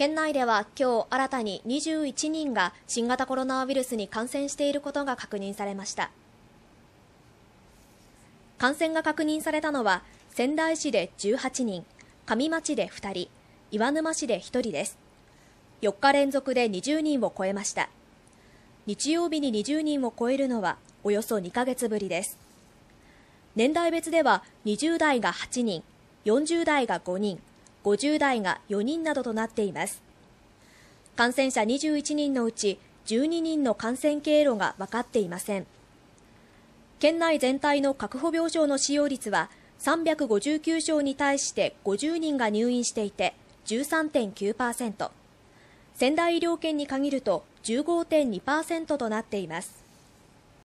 県内では今日新たに21人が新型コロナウイルスに感染していることが確認されました感染が確認されたのは仙台市で18人上町で2人岩沼市で1人です4日連続で20人を超えました日曜日に20人を超えるのはおよそ2ヶ月ぶりです年代別では20代が8人40代が5人50代が4人などとなっています感染者21人のうち12人の感染経路が分かっていません県内全体の確保病床の使用率は359床に対して50人が入院していて13.9%仙台医療圏に限ると15.2%となっています